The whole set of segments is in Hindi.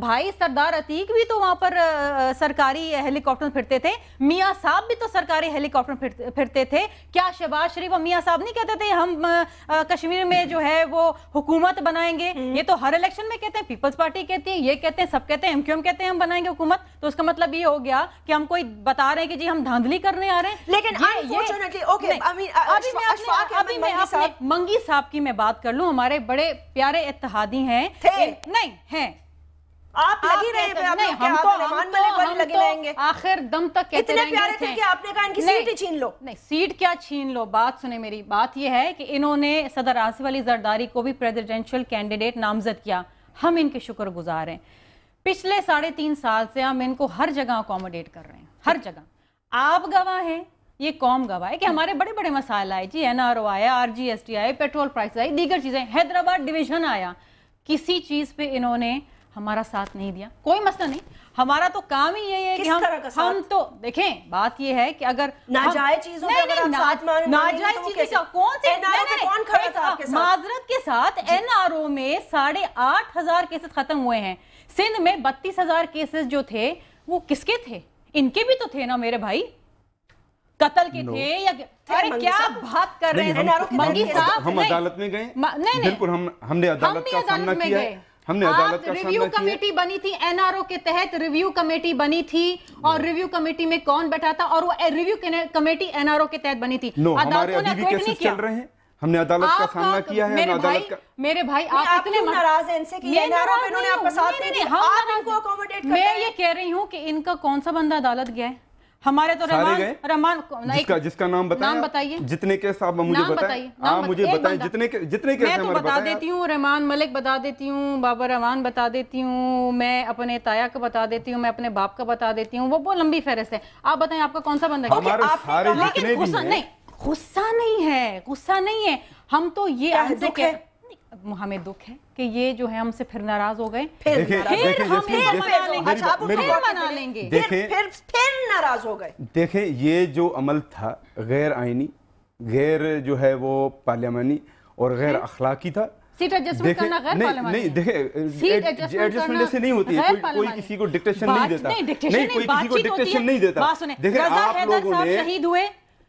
भाई सरदार अतीक भी तो वहां पर सरकारी हेलीकॉप्टर फिरते थे मियाँ साहब भी तो सरकारी हेलीकॉप्टर फिरते थे क्या शहबाज शरीफ और मियाँ साहब नहीं कहते थे हम कश्मीर में जो है वो हुकूमत बनाएंगे हम्म। ये तो हर इलेक्शन में कहते हैं पीपल्स पार्टी कहती है ये कहते हैं सब कहते हैं एम कहते हैं हम बनाएंगे हुकूमत तो उसका मतलब ये हो गया कि हम कोई बता रहे हैं कि जी हम धांधली करने आ रहे हैं लेकिन मंगी साहब की मैं बात कर लू हमारे बड़े प्यारे इतिहादी हैं नहीं है आप लगी रहे थे आप हम तो रहमान तो- मलिक वाले लगे तो रहेंगे आखिर दम तक कहते इतने प्यारे थे कि आपने कहा इनकी सीट ही छीन लो नहीं सीट क्या छीन लो बात सुने मेरी बात यह है कि इन्होंने सदर आसिफ अली जरदारी को भी प्रेसिडेंशियल कैंडिडेट नामजद किया हम इनके शुक्रगुजार हैं पिछले साढ़े तीन साल से हम इनको हर जगह अकोमोडेट कर रहे हैं हर जगह आप गवाह हैं ये कौम गवाह है कि हमारे बड़े बड़े मसाइल आए जी एन आर ओ आया आर जी एस टी आए पेट्रोल प्राइस आई दीगर चीज़ें हैदराबाद डिवीजन आया किसी चीज़ पे इन्होंने हमारा साथ नहीं दिया कोई मसला नहीं हमारा तो काम ही यही है कि हम हम तो देखें बात ये है कि अगर नाजायज चीजों तो नहीं, नहीं, ना, साथ ना, नाजायज चीजें क्या कौन से कौन खड़ा था आपके साथ माजरत के साथ एनआरओ में साढ़े आठ हजार केसेस खत्म हुए हैं सिंध में बत्तीस हजार केसेस जो थे वो किसके थे इनके भी तो थे ना मेरे भाई कत्ल के थे या अरे क्या बात कर रहे हैं हम अदालत में गए नहीं नहीं बिल्कुल हम हमने अदालत का सामना किया हमने हाँ, अदालत तो का रिव्यू कमेटी बनी थी एनआरओ के तहत रिव्यू कमेटी बनी थी हाँ। और रिव्यू कमेटी में कौन बैठा था और वो रिव्यू कमेटी एनआरओ के तहत बनी थी नो हमारे अभी भी केसेस चल रहे हैं हमने अदालत का सामना किया है अदालत का... मेरे भाई आप, इतने नाराज हैं इनसे कि ये नाराज इन्होंने आपका साथ नहीं नहीं हम नाराज मैं ये कह रही हूँ कि इनका कौन सा बंदा अदालत गया है हमारे तो रहमान रहमान जिसका, जिसका नाम बताया नाम बताइए जितने केस आप हाँ, मुझे बताइए मुझे बताएं जितने के, जितने केस मैं तो बता देती हूँ रहमान मलिक बता देती हूँ बाबा रहमान बता देती हूँ मैं अपने ताया का बता देती हूँ मैं अपने बाप का बता देती हूँ वो बहुत लंबी फहरिस्त है आप बताएं आपका कौन सा बंदा नहीं गुस्सा नहीं है गुस्सा नहीं है हम तो ये हमें दुख है कि ये जो है हमसे फिर नाराज हो गए फिर देखे, नाराज। फिर हम अच्छा, फिर अच्छा फिर मना लेंगे फिर फिर फिर नाराज हो गए देखे ये जो अमल था गैर आइनी गैर जो है वो पार्लियामानी और गैर अखलाकी था सीट एडजस्टमेंट करना गैर नहीं, नहीं देखे एडजस्टमेंट ऐसे नहीं होती है कोई, किसी को डिक्टेशन नहीं देता नहीं कोई किसी को डिक्टेशन नहीं देता देखे आप लोगों ने शहीद हुए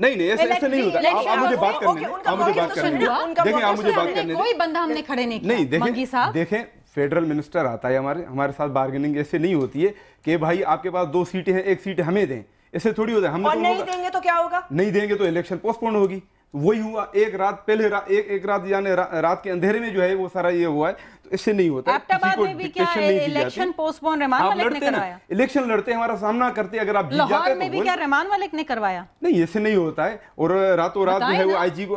नहीं नहीं ऐसे ऐसे नहीं होता आप, आप मुझे बात तो करने आप तो मुझे बात करने देखें आप मुझे बात करने कोई बंदा हमने खड़े नहीं नहीं देखें देखें फेडरल मिनिस्टर आता है हमारे हमारे साथ बार्गेनिंग ऐसे नहीं होती है कि भाई आपके पास दो सीटें हैं एक सीट हमें दें ऐसे थोड़ी होता है हम तो नहीं देंगे तो क्या होगा नहीं देंगे तो इलेक्शन पोस्टपोन होगी वही हुआ एक रात पहले रा, एक एक रात यानी रा, रात के अंधेरे में जो है वो सारा ये हुआ है तो इससे नहीं होता है इलेक्शन पोस्टपोन रिमांड वालिक ने इलेक्शन लड़ते हमारा सामना करते अगर आप लाहौर में तो भी क्या रिमांड वालिक ने करवाया नहीं ऐसे नहीं होता है और रातों रात जो है वो आईजी को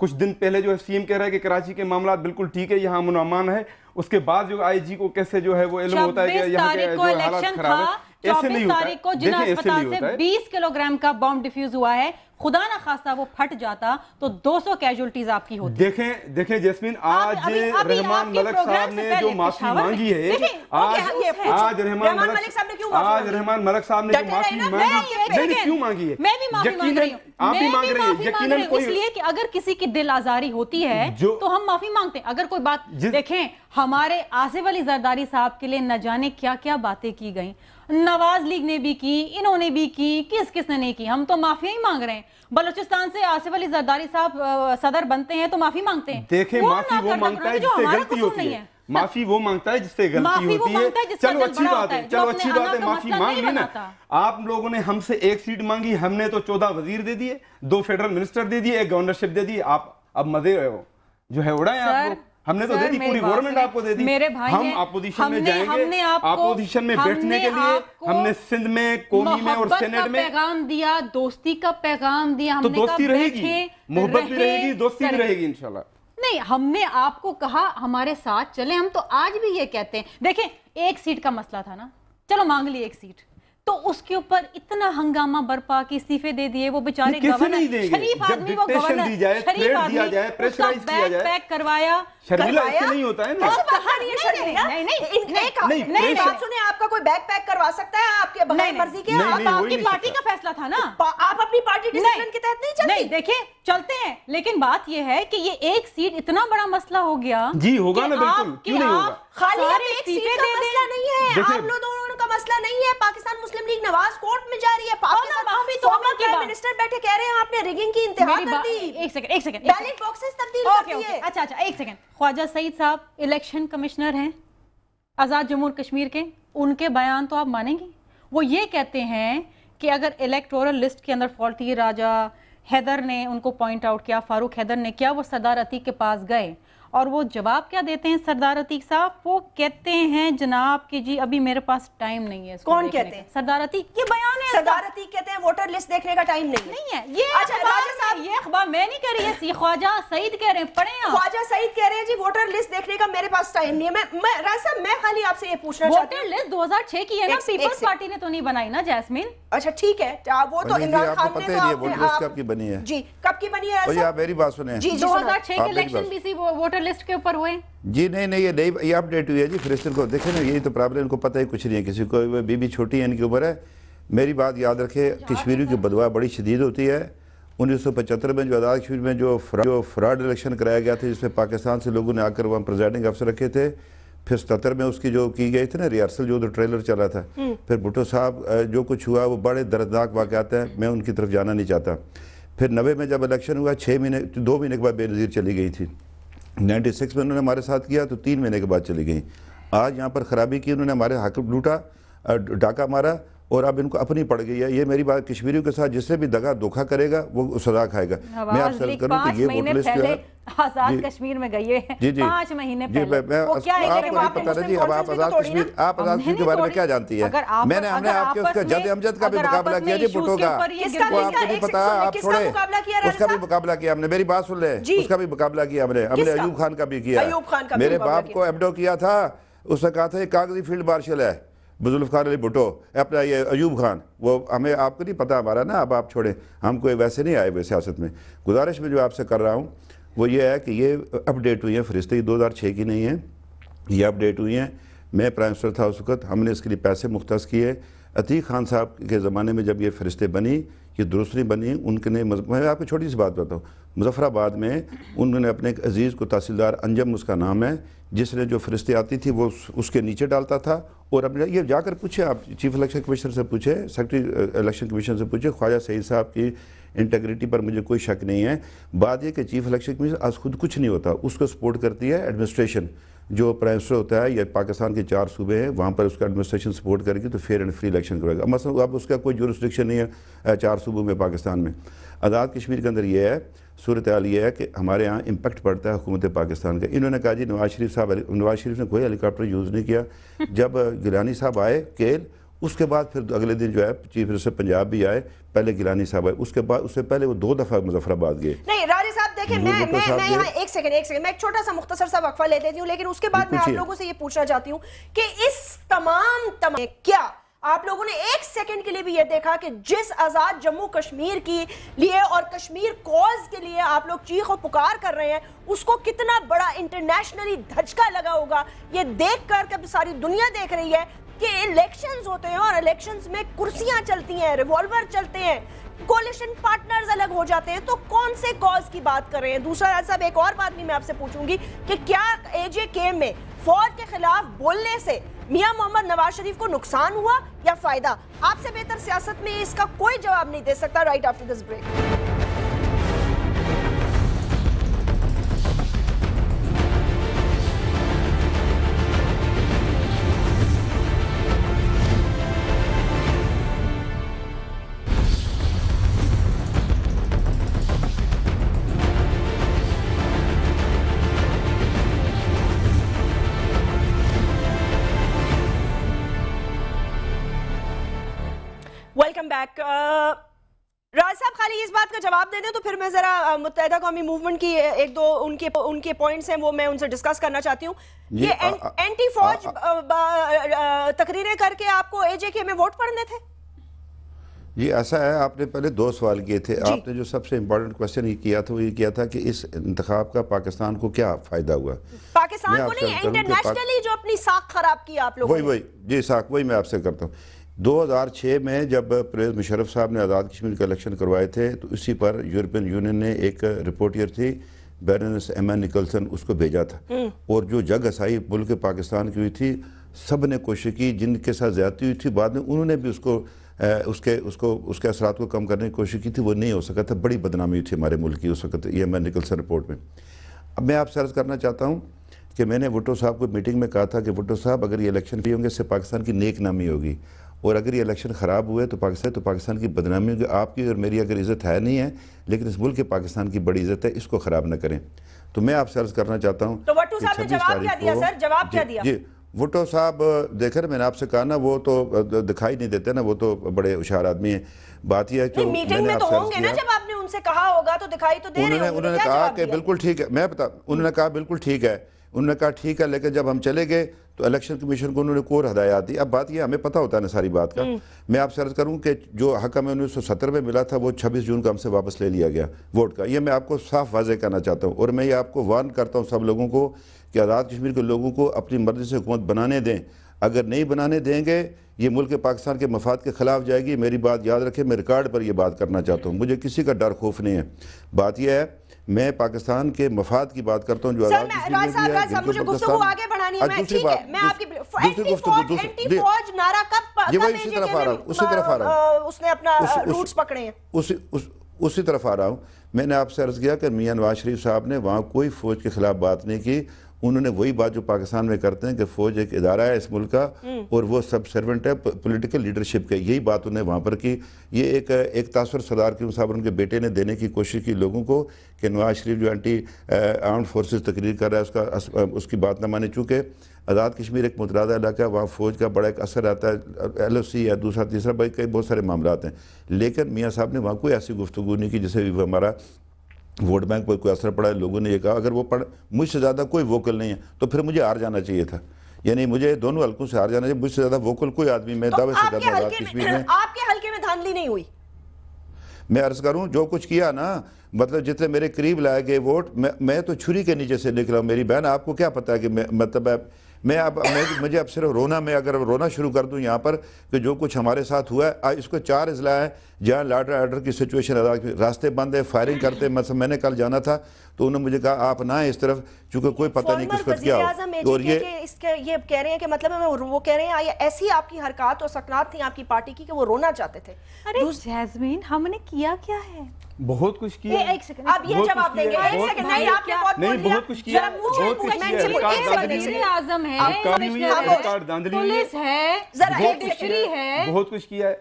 कुछ दिन पहले जो है सीएम कह रहा है कि कराची के मामला बिल्कुल ठीक है यहाँ अमन है उसके बाद जो आईजी को कैसे जो है वो एलम होता है यहाँ के खराब है चौबीस तारीख को जिला अस्पताल से 20 किलोग्राम का बॉम्ब डिफ्यूज हुआ है खुदा ना खासा वो फट जाता तो 200 सौ कैजुअलिटीज आपकी होती देखें देखें जैस्मिन आज रहमान मलिक साहब ने जो माफी मांगी है आज आज रहमान मलिक साहब ने क्यों आज रहमान मलिक साहब ने जो माफी मांगी मैंने क्यों मांगी है मैं भी आप भी मांग रहे हैं इसलिए कि अगर किसी की दिल आजारी होती है तो हम माफी मांगते हैं अगर कोई बात देखें हमारे आसिफ अली जरदारी साहब के लिए न जाने क्या क्या बातें की गई नवाज लीग ने भी की इन्होंने भी की किस किसने नहीं की हम तो माफिया ही मांग रहे हैं बलोचिस्तान से आसिफ अली जरदारी साहब सदर बनते हैं तो माफी मांगते हैं देखे माफी वो मांगता है जिससे गलती होती है माफी वो मांगता है जिससे गलती होती है चलो अच्छी बात है चलो अच्छी बात है माफी मांग ली ना आप लोगों ने हमसे एक सीट मांगी हमने तो चौदह वजीर दे दिए दो फेडरल मिनिस्टर दे दिए एक गवर्नरशिप दे दी आप अब मजे रहे हो जो है उड़ाए आप लोग हमने तो दे दी पूरी गवर्नमेंट आपको दे दी मेरे भाई हम अपोजिशन में जाएंगे अपोजिशन में बैठने के लिए हमने सिंध में कोमी में और सेनेट में पैगाम दिया दोस्ती का पैगाम दिया तो हमने तो दोस्ती रहेगी मोहब्बत भी रहेगी दोस्ती भी रहेगी इनशाला नहीं हमने आपको कहा हमारे साथ चले हम तो आज भी ये कहते हैं देखें एक सीट का मसला था ना चलो मांग ली एक सीट तो उसके ऊपर इतना हंगामा बरपा के इस्तीफे दे दिए वो बेचारे शरीफ आदमी बैग पैक तो करवा सकता है आपके पार्टी का फैसला था ना तो आप अपनी पार्टी के तहत नहीं देखिए चलते हैं लेकिन बात यह है कि ये एक सीट इतना बड़ा मसला हो गया जी होगा ना बिल्कुल नहीं है आप लोगों नवाज कोर्ट में जा रही है पाकिस्तान भी तो प्राइम मिनिस्टर बैठे कह रहे हैं आपने रिगिंग की इंतहा कर दी एक सेकंड एक सेकंड बैलेट बॉक्सेस तब्दील कर दिए अच्छा अच्छा एक सेकंड ख्वाजा सईद साहब इलेक्शन कमिश्नर हैं आज़ाद जम्मू कश्मीर के उनके बयान तो आप मानेंगी वो ये कहते हैं कि अगर इलेक्टोरल लिस्ट के अंदर फॉल्टी राजा हैदर ने उनको पॉइंट आउट किया फारूक हैदर ने क्या वो सरदार अतीक के पास गए और वो जवाब क्या देते हैं सरदार अतीक साहब वो कहते हैं जनाब कि जी अभी मेरे पास टाइम नहीं है कौन कहते हैं सरदार अतीक ये बयान है सरदार अतीक कहते हैं वोटर लिस्ट देखने का टाइम नहीं नहीं है ये अच्छा साहब ये अखबार मैं नहीं कह रही है ख्वाजा सईद कह रहे हैं पढ़े ख्वाजा सईद कह रहे हैं जी वोटर लिस्ट देखने का मेरे पास टाइम नहीं है मैं मैं साहब मैं खाली आपसे ये पूछ रहा हूँ वोटर लिस्ट 2006 की है ना पीपल्स पार्टी ने तो नहीं बनाई ना जैसमिन अच्छा ठीक है तो वो तो इमरान खान ने तो आपकी बनी है जी कब की बनी है मेरी बात सुने जी 2006 के इलेक्शन भी सी वोटर वोटर लिस्ट के ऊपर हुए जी नहीं नहीं ये नई ये अपडेट हुई है जी फिर को देखे ना यही तो प्रॉब्लम इनको पता ही कुछ नहीं है किसी को बीबी छोटी है इनकी उम्र है मेरी बात याद रखे कश्मीरियों की बदवा बड़ी शदीद होती है उन्नीस सौ पचहत्तर में जो आज़ाद कश्मीर में जो जो फ्रॉड इलेक्शन कराया गया था जिसमें पाकिस्तान से लोगों ने आकर वहाँ प्रेजाइडिंग अफसर रखे थे फिर सतर में उसकी जो की गई थी ना रिहर्सल जो ट्रेलर चला था हम्म। फिर भुटो साहब जो कुछ हुआ वो बड़े दर्दनाक वाकत हैं मैं उनकी तरफ जाना नहीं चाहता फिर नबे में जब इलेक्शन हुआ छः महीने दो महीने के बाद बेनज़ीर चली गई थी नाइन्टी सिक्स में उन्होंने हमारे साथ किया तो तीन महीने के बाद चली गई आज यहाँ पर ख़राबी की उन्होंने हमारे हक लूटा डाका मारा और अब इनको अपनी पड़ गई है ये मेरी बात कश्मीरियों के साथ जिससे भी दगा धोखा करेगा वो सजा खाएगा मैं आप सर करूँ की ये वोट लिस्ट जो है आजाद कश्मीर में गई है जी जी महीने मैं, आपको पता अब आप आजाद आप आजाद कश्मीर के बारे में क्या जानती है मैंने हमने आपके जद का भी मुकाबला किया जी का आपको पता आप छोड़े उसका भी मुकाबला किया हमने मेरी बात सुन ले उसका भी मुकाबला किया हमने हमने अयूब खान का भी किया मेरे बाप को एबडो किया था उसने कहा था कागजी फील्ड मार्शल है खान अली भुटो अपना ये अयूब खान वो हमें आपको नहीं पता हमारा ना अब आप छोड़ें हम कोई वैसे नहीं आए हुए सियासत में गुजारिश में जो आपसे कर रहा हूँ वो ये है कि ये अपडेट हुई है फरिश्ते दो हज़ार छः की नहीं है ये अपडेट हुई हैं मैं प्राइम मिनिस्टर था उस वक्त हमने इसके लिए पैसे मुख्त किए अतीक खान साहब के ज़माने में जब ये फरिश्ते बनी ये दुरुस्त बनी उनके मैं आपको छोटी सी बात बताऊँ मुजफ़राबाद में उन्होंने अपने एक अजीज़ को तहसीलदार अंजम उसका नाम है जिसने जो फरिश्ते आती थी वो उसके नीचे डालता था और अपने ये जाकर पूछे आप चीफ इलेक्शन कमिश्नर से पूछे सेक्रेटरी इलेक्शन कमीशन से पूछे ख्वाजा सईद साहब की इंटेग्रिटी पर मुझे कोई शक नहीं है बात यह कि चीफ इलेक्शन कमीशन आज खुद कुछ नहीं होता उसको सपोर्ट करती है एडमिनिस्ट्रेशन जो प्राइम मिनिस्टर होता है या पाकिस्तान के चार सूबे हैं वहाँ पर उसका एडमिनिस्ट्रेशन सपोर्ट करेगी तो फेयर एंड फ्री इलेक्शन करेगा मसलन अब उसका कोई जोरिस्डिक्शन नहीं है चार सूबों में पाकिस्तान में आज़ाद कश्मीर के अंदर यह है सूरत हाल यह है कि हमारे यहाँ इम्पेक्ट पड़ता है हुकूमत पाकिस्तान का इन्होंने कहा जी नवाज शरीफ साहब नवाज शरीफ ने कोई हेलीकॉप्टर यूज़ नहीं किया जब गिलानी साहब आए केल उसके बाद फिर अगले दिन जो है चीफ मिनिस्टर पंजाब भी आए पहले गिलानी साहब आए उसके बाद उससे पहले वो दो दफ़ा मुजफ्फराबाद गए नहीं उसके बाद आप लोगों ने एक सेकंड के लिए भी यह देखा कि जिस आज़ाद जम्मू कश्मीर की लिए और कश्मीर कॉज के लिए आप लोग चीख और पुकार कर रहे हैं उसको कितना बड़ा इंटरनेशनली धचका लगा होगा ये देखकर कर सारी दुनिया देख रही है कि इलेक्शंस होते हैं और इलेक्शंस में कुर्सियां चलती हैं रिवॉल्वर चलते हैं कोलिशन पार्टनर्स अलग हो जाते हैं तो कौन से कॉज की बात कर रहे हैं दूसरा साहब एक और बात भी मैं आपसे पूछूंगी कि क्या एजे के में फौज के खिलाफ बोलने से मियां मोहम्मद नवाज शरीफ को नुकसान हुआ या फायदा आपसे बेहतर सियासत में इसका कोई जवाब नहीं दे सकता right after this break back Raj साहब खाली इस बात का जवाब दे दें तो फिर मैं ज़रा मुतहदा कौमी मूवमेंट की एक दो उनके उनके पॉइंट्स हैं वो मैं उनसे डिस्कस करना चाहती हूँ ये, ये एंटी फौज तकरीरें करके आपको एजेके में वोट पढ़ने थे ये ऐसा है आपने पहले दो सवाल किए थे आपने जो सबसे इम्पोर्टेंट क्वेश्चन ये किया था वो ये किया था कि इस इंतखाब का पाकिस्तान को क्या फ़ायदा हुआ पाकिस्तान को नहीं इंटरनेशनली जो अपनी साख खराब की आप लोगों वही वही जी साख वही मैं आपसे करता हूँ 2006 में जब परवेज़ मुशरफ साहब ने आज़ाद कश्मीर के इलेक्शन करवाए थे तो इसी पर यूरोपियन यूनियन ने एक रिपोर्टियर थी बैरनस एम एन निकलसन उसको भेजा था हम्म। और जो जग असाई मुल्क पाकिस्तान की हुई थी सब ने कोशिश की जिनके साथ ज़्यादती हुई थी बाद में उन्होंने भी उसको उसके उसको उसके असरात को कम करने की कोशिश की थी वो नहीं हो सका था बड़ी बदनामी हुई थी हमारे मुल्क की उस वक्त ये मैं निकलसन रिपोर्ट में अब मैं आप सर्ज करना चाहता हूँ कि मैंने वुटो साहब को मीटिंग में कहा था कि वुटो साहब अगर ये इलेक्शन भी होंगे इससे पाकिस्तान की नेक नामी होगी और अगर ये इलेक्शन ख़राब हुए तो पाकिस्तान तो पाकिस्तान की बदनामी होगी आपकी और मेरी अगर इज़्ज़त है नहीं है लेकिन इस मुल्क के पाकिस्तान की बड़ी इज़्ज़त है इसको ख़राब ना करें तो मैं आपसे अर्ज़ करना चाहता हूँ तो छब्बीस जवाब को जी वोटो साहब देखे मैंने आपसे कहा ना वो तो दिखाई नहीं देते ना वो तो बड़े होशियार आदमी हैं बात यह है कि मीटिंग में तो होंगे ना जब आपने उनसे कहा होगा तो दिखाई तो दे उन्होंने तो उन्होंने कहा कि बिल्कुल ठीक है मैं बता उन्होंने कहा बिल्कुल ठीक है उन्होंने कहा ठीक है लेकिन जब हम चले गए तो इलेक्शन कमीशन को उन्होंने कोर हदायत दी अब बात यह हमें पता होता है ना सारी बात का हम्म। मैं आपसे अर्ज करूँ कि जो हक हमें उन्नीस सौ सत्तर में मिला था वो छब्बीस जून का हमसे वापस ले लिया गया वोट का ये मैं आपको साफ वाजे करना चाहता हूँ और मैं ये आपको वार्न करता हूँ सब लोगों को कि आज़ाद कश्मीर के लोगों को अपनी मर्ज़ी से हुकूमत बनाने दें अगर नहीं बनाने देंगे ये मुल्क पाकिस्तान के मफाद के ख़िलाफ़ जाएगी मेरी बात याद रखें मैं रिकॉर्ड पर यह बात करना चाहता हूँ मुझे किसी का डर खौफ नहीं है बात यह है मैं पाकिस्तान के मफाद की बात करता हूँ जो आजाद आगे बढ़ानी है ठीक है मैं आपकी नारा इसी तरफ आ रहा हूँ उसी तरफ आ रहा हूँ उसने अपना उसी तरफ आ रहा हूँ मैंने आपसे अर्ज़ किया कि मियाँ नवाज शरीफ साहब ने वहाँ कोई फ़ौज के ख़िलाफ़ बात नहीं की उन्होंने वही बात जो पाकिस्तान में करते हैं कि फ़ौज एक इदारा है इस मुल्क का हम्म। और वो सब सर्वेंट है पोलिटिकल लीडरशिप के यही बात उन्हें वहाँ पर की ये एक एक तासर सरदार के साहब उनके बेटे ने देने की कोशिश की लोगों को कि नवाज शरीफ जो एंटी आर्म फोर्सेस तकरीर कर रहा है उसका अस, उसकी बात ना माने चूँकि आज़ाद कश्मीर एक मुतरादा इलाका है वहाँ फ़ौज का बड़ा एक असर आता है एल ओ सी या दूसरा तीसरा भाई कई बहुत सारे मामला हैं लेकिन मियाँ साहब ने वहाँ कोई ऐसी गुफ्तु नहीं की जिसे भी हमारा वोट बैंक पर कोई असर पड़ा है लोगों ने ये कहा अगर वो पढ़ मुझसे ज़्यादा कोई वोकल नहीं है तो फिर मुझे हार जाना चाहिए था यानी मुझे दोनों हल्कों से हार जाना चाहिए मुझसे ज़्यादा वोकल कोई आदमी मैं तो दावे से करता हूँ में आपके हल्के में धांधली नहीं हुई मैं अर्ज करूं जो कुछ किया ना मतलब जितने मेरे करीब लाए गए वोट मैं मैं तो छुरी के नीचे से निकला मेरी बहन आपको क्या पता है कि मैं मतलब मैं अब मैं मुझे अब सिर्फ रोना मैं अगर रोना शुरू कर दूं यहाँ पर कि जो कुछ हमारे साथ हुआ है इसको चार अजला है जहाँ लाटर आर्डर की सिचुएशन रास्ते बंद है फायरिंग करते मतलब मैंने कल जाना था तो उन्होंने मुझे कहा आप ना इस तरफ चूंकि कोई पता नहीं किस पर क्या और ये इसके ये कह रहे हैं कि मतलब वो कह रहे हैं ऐसी आपकी हरकत और सकनात थी आपकी पार्टी की कि वो रोना चाहते थे अरे हमने किया क्या है बहुत कुछ किया नहीं बहुत कुछ किया बहुत कुछ किया आजम हाँ, है पुलिस है बहुत कुछ किया है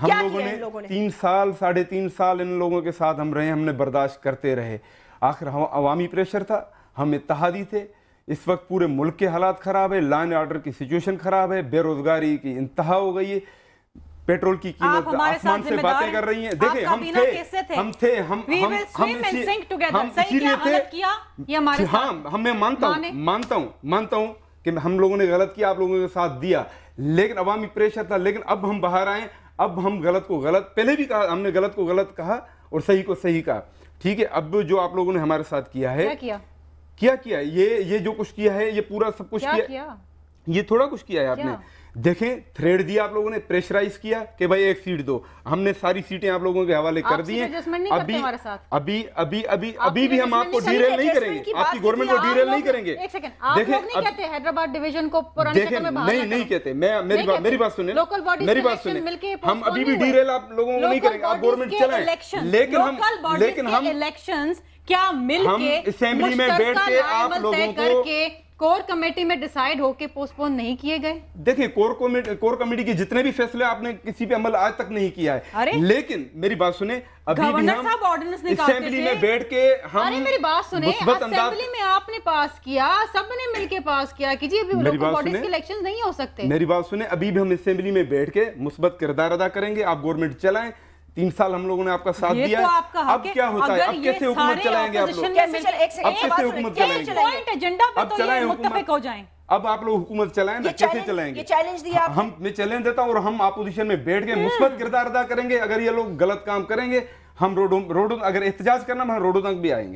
हम लोगों ने, तीन साल साढ़े तीन साल इन लोगों के साथ हम रहे हमने बर्दाश्त करते रहे आखिर हम अवामी प्रेशर था हम इतहादी थे इस वक्त पूरे मुल्क के हालात ख़राब है लाइन ऑर्डर की सिचुएशन ख़राब है बेरोज़गारी की इंतहा हो गई है पेट्रोल की कीमत आसमान से बातें कर रही हैं देखिए हम थे, थे हम थे हम हम हम हम इसीलिए थे हाँ हम मैं मानता हूँ मानता हूँ मानता हूँ कि हम लोगों ने गलत किया आप लोगों के साथ दिया लेकिन अवामी प्रेशर था लेकिन अब हम बाहर आए अब हम गलत को गलत पहले भी कहा हमने गलत को गलत कहा और सही को सही कहा ठीक है अब जो आप लोगों ने हमारे साथ किया है क्या किया किया ये ये जो कुछ किया है ये पूरा सब कुछ किया ये थोड़ा कुछ किया है आपने देखें थ्रेड दिया आप लोगों ने प्रेशराइज किया कि भाई एक सीट दो हमने सारी सीटें आप लोगों के हवाले कर दी हैं अभी अभी अभी अभी अभी भी हम आपको डीरेल नहीं करेंगे आपकी गवर्नमेंट को डीरेल नहीं करेंगे देखें हैदराबाद डिवीजन को देखें नहीं नहीं कहते मैं मेरी बात मेरी बात सुने मेरी बात सुने हम अभी भी डीरेल आप लोगों को नहीं करेंगे आप गवर्नमेंट चलाए लेकिन हम लेकिन हम इलेक्शन क्या मिल हम असेंबली में बैठ के आप लोगों को कोर कमेटी में डिसाइड होके पोस्टपोन नहीं किए गए देखिए कोर कमेटी कोर कमेटी के जितने भी फैसले आपने किसी पे अमल आज तक नहीं किया है अरे? लेकिन मेरी बात सुने अभी भी हम ऑर्डिनेंस असेंबली में बैठ के हम अरे मेरी बात सुने असेंबली में आपने पास किया सबने मिलके पास किया कि जी अभी मेरी बात सुने इलेक्शन नहीं हो सकते मेरी बात सुने अभी भी हम असेंबली में बैठ के मुस्बत किरदार अदा करेंगे आप गवर्नमेंट चलाएं तीन साल हम लोगों ने आपका साथ तो दिया तो आपका अब क्या होता है अब कैसे हुकूमत चलाएंगे आप लोग अब कैसे हुकूमत चलाएंगे अब तो चलाएं हो अब आप लोग हुकूमत चलाएं ना कैसे चलाएंगे चैलेंज दिया हम मैं चैलेंज देता हूँ और हम अपोजिशन में बैठ गए हम्म। मुस्बत किरदार अदा करेंगे अगर ये लोग गलत काम करेंगे हम रोडों रोडों अगर एहतजाज करना हम रोडों तक भी आएंगे